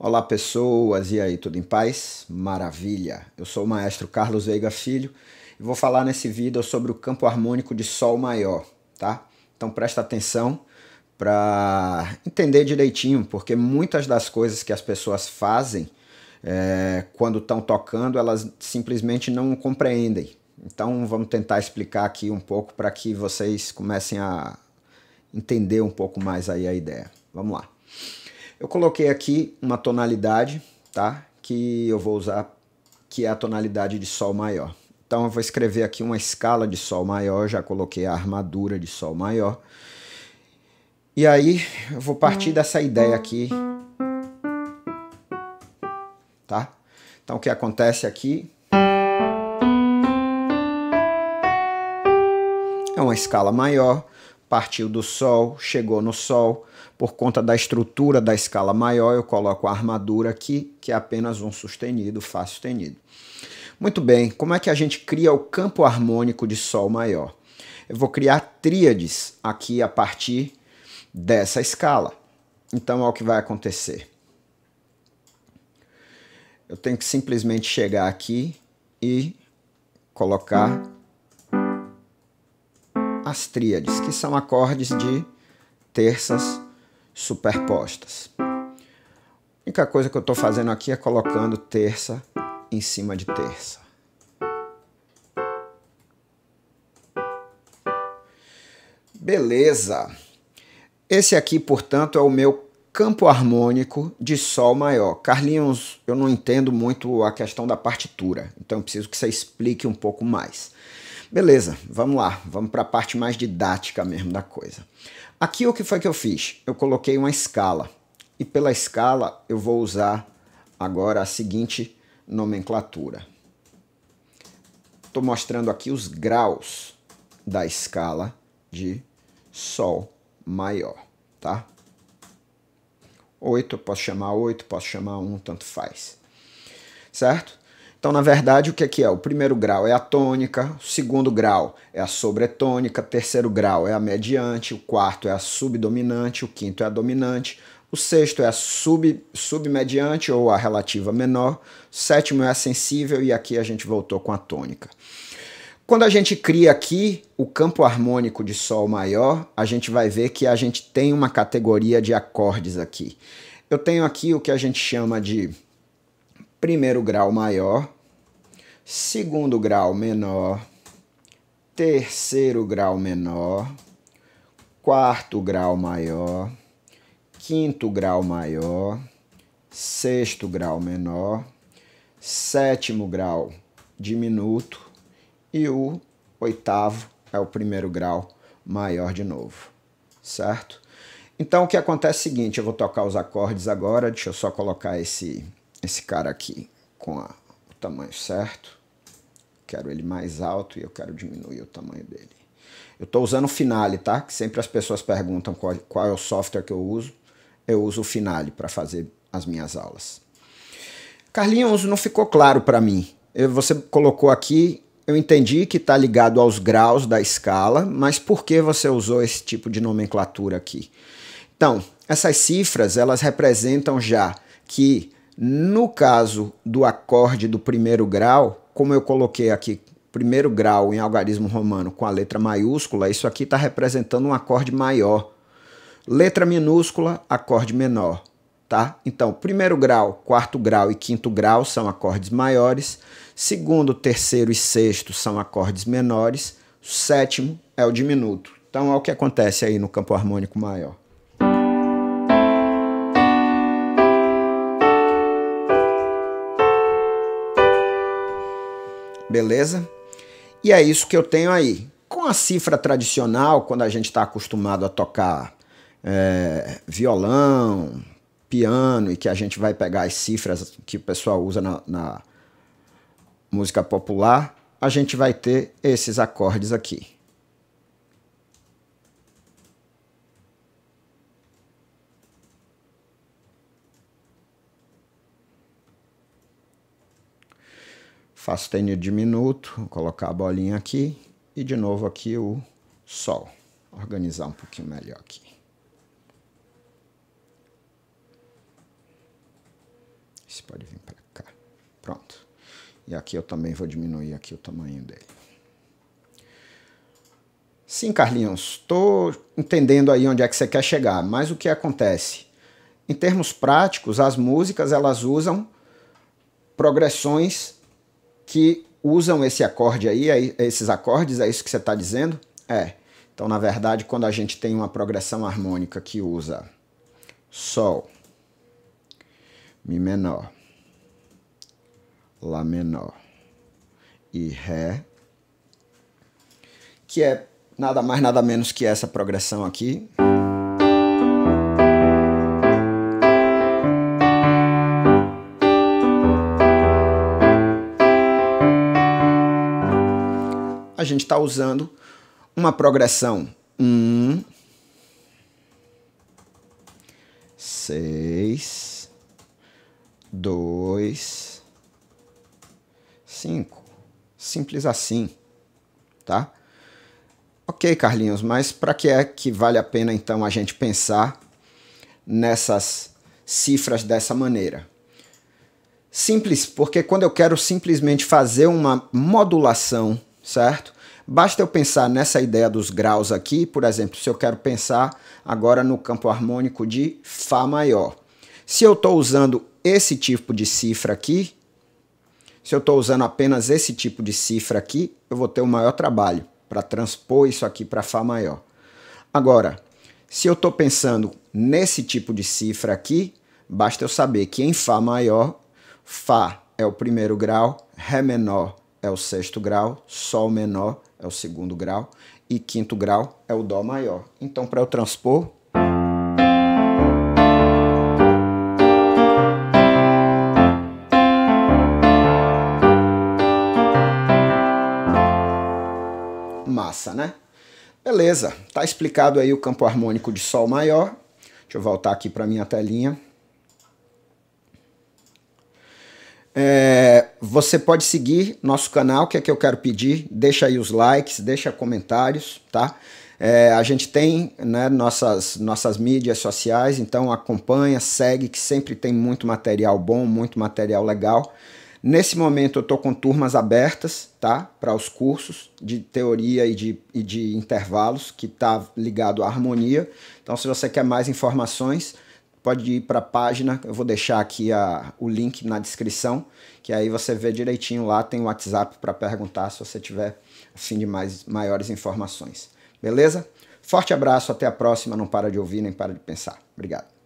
Olá pessoas, e aí, tudo em paz? Maravilha! Eu sou o maestro Carlos Veiga Filho e vou falar nesse vídeo sobre o campo harmônico de Sol maior, tá? Então presta atenção para entender direitinho, porque muitas das coisas que as pessoas fazem é, quando estão tocando, elas simplesmente não compreendem. Então vamos tentar explicar aqui um pouco para que vocês comecem a entender um pouco mais aí a ideia. Vamos lá. Eu coloquei aqui uma tonalidade, tá? Que eu vou usar, que é a tonalidade de Sol maior. Então eu vou escrever aqui uma escala de Sol maior, já coloquei a armadura de Sol maior. E aí eu vou partir dessa ideia aqui, tá? Então o que acontece aqui é uma escala maior, partiu do Sol, chegou no Sol. Por conta da estrutura da escala maior, eu coloco a armadura aqui, que é apenas um sustenido, Fá sustenido. Muito bem, como é que a gente cria o campo harmônico de Sol maior? Eu vou criar tríades aqui a partir dessa escala. Então, olha é o que vai acontecer. Eu tenho que simplesmente chegar aqui e colocar as tríades, que são acordes de terças superpostas. A única coisa que eu estou fazendo aqui é colocando terça em cima de terça. Beleza! Esse aqui, portanto, é o meu campo harmônico de Sol maior. Carlinhos, eu não entendo muito a questão da partitura, então preciso que você explique um pouco mais. Beleza, vamos lá, vamos para a parte mais didática mesmo da coisa. Aqui o que foi que eu fiz? Eu coloquei uma escala e pela escala eu vou usar agora a seguinte nomenclatura. Estou mostrando aqui os graus da escala de Sol maior, tá? 8, posso chamar 8, posso chamar 1, tanto faz. Certo? Então, na verdade, o que é que é? O primeiro grau é a tônica, o segundo grau é a sobretônica, o terceiro grau é a mediante, o quarto é a subdominante, o quinto é a dominante, o sexto é a sub, submediante ou a relativa menor, o sétimo é a sensível e aqui a gente voltou com a tônica. Quando a gente cria aqui o campo harmônico de Sol maior, a gente vai ver que a gente tem uma categoria de acordes aqui. Eu tenho aqui o que a gente chama de primeiro grau maior, segundo grau menor, terceiro grau menor, quarto grau maior, quinto grau maior, sexto grau menor, sétimo grau diminuto e o oitavo é o primeiro grau maior de novo, certo? Então o que acontece é o seguinte, eu vou tocar os acordes agora, deixa eu só colocar esse esse cara aqui com a, o tamanho certo. Quero ele mais alto e eu quero diminuir o tamanho dele. Eu estou usando o Finale, tá? Que sempre as pessoas perguntam qual, qual é o software que eu uso. Eu uso o Finale para fazer as minhas aulas. Carlinhos, não ficou claro para mim. Eu, você colocou aqui, eu entendi que está ligado aos graus da escala, mas por que você usou esse tipo de nomenclatura aqui? Então, essas cifras, elas representam já que no caso do acorde do primeiro grau, como eu coloquei aqui primeiro grau em algarismo romano com a letra maiúscula, isso aqui está representando um acorde maior. Letra minúscula, acorde menor. Tá? Então, primeiro grau, quarto grau e quinto grau são acordes maiores, segundo, terceiro e sexto são acordes menores, sétimo é o diminuto. Então, é o que acontece aí no campo harmônico maior. beleza? E é isso que eu tenho aí. Com a cifra tradicional, quando a gente está acostumado a tocar é, violão, piano, e que a gente vai pegar as cifras que o pessoal usa na, na música popular, a gente vai ter esses acordes aqui. faço tênis diminuto, colocar a bolinha aqui e de novo aqui o sol. Organizar um pouquinho melhor aqui. Você pode vir para cá. Pronto. E aqui eu também vou diminuir aqui o tamanho dele. Sim, Carlinhos, estou entendendo aí onde é que você quer chegar, mas o que acontece? Em termos práticos, as músicas elas usam progressões que usam esse acorde aí, esses acordes, é isso que você está dizendo? É. Então, na verdade, quando a gente tem uma progressão harmônica que usa Sol, Mi menor, Lá menor e Ré, que é nada mais, nada menos que essa progressão aqui. gente está usando uma progressão 1, 6, 2, 5. Simples assim, tá? Ok, Carlinhos, mas para que é que vale a pena então a gente pensar nessas cifras dessa maneira? Simples, porque quando eu quero simplesmente fazer uma modulação, certo? Basta eu pensar nessa ideia dos graus aqui, por exemplo, se eu quero pensar agora no campo harmônico de Fá maior. Se eu estou usando esse tipo de cifra aqui, se eu estou usando apenas esse tipo de cifra aqui, eu vou ter o um maior trabalho para transpor isso aqui para Fá maior. Agora, se eu estou pensando nesse tipo de cifra aqui, basta eu saber que em Fá maior, Fá é o primeiro grau, Ré menor é o sexto grau, Sol menor é o segundo grau, e quinto grau é o Dó maior. Então, para eu transpor. Massa, né? Beleza, tá explicado aí o campo harmônico de Sol maior. Deixa eu voltar aqui para minha telinha. É, você pode seguir nosso canal, que é que eu quero pedir. Deixa aí os likes, deixa comentários, tá? É, a gente tem né, nossas, nossas mídias sociais, então acompanha, segue, que sempre tem muito material bom, muito material legal. Nesse momento eu estou com turmas abertas, tá? Para os cursos de teoria e de, e de intervalos, que está ligado à harmonia. Então, se você quer mais informações, pode ir para a página, eu vou deixar aqui a, o link na descrição, que aí você vê direitinho lá, tem o WhatsApp para perguntar se você tiver assim de mais, maiores informações. Beleza? Forte abraço, até a próxima, não para de ouvir nem para de pensar. Obrigado.